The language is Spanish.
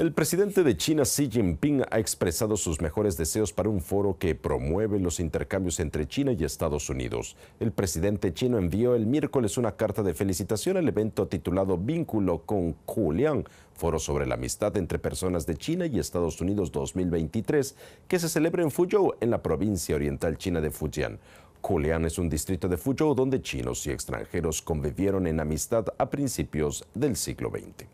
El presidente de China Xi Jinping ha expresado sus mejores deseos para un foro que promueve los intercambios entre China y Estados Unidos. El presidente chino envió el miércoles una carta de felicitación al evento titulado Vínculo con Julián, foro sobre la amistad entre personas de China y Estados Unidos 2023, que se celebra en Fuzhou, en la provincia oriental china de Fujian. Kulian es un distrito de Fuzhou donde chinos y extranjeros convivieron en amistad a principios del siglo XX.